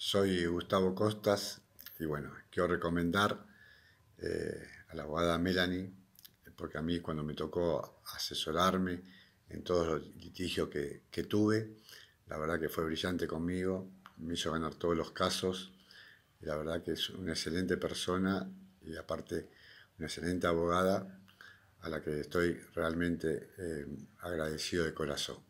Soy Gustavo Costas y bueno, quiero recomendar eh, a la abogada Melanie, porque a mí cuando me tocó asesorarme en todos los litigios que, tuve, la verdad que fue brillante conmigo, me hizo ganar todos los casos, y la verdad que es una excelente persona y aparte una excelente abogada a la que estoy realmente eh, agradecido de corazón.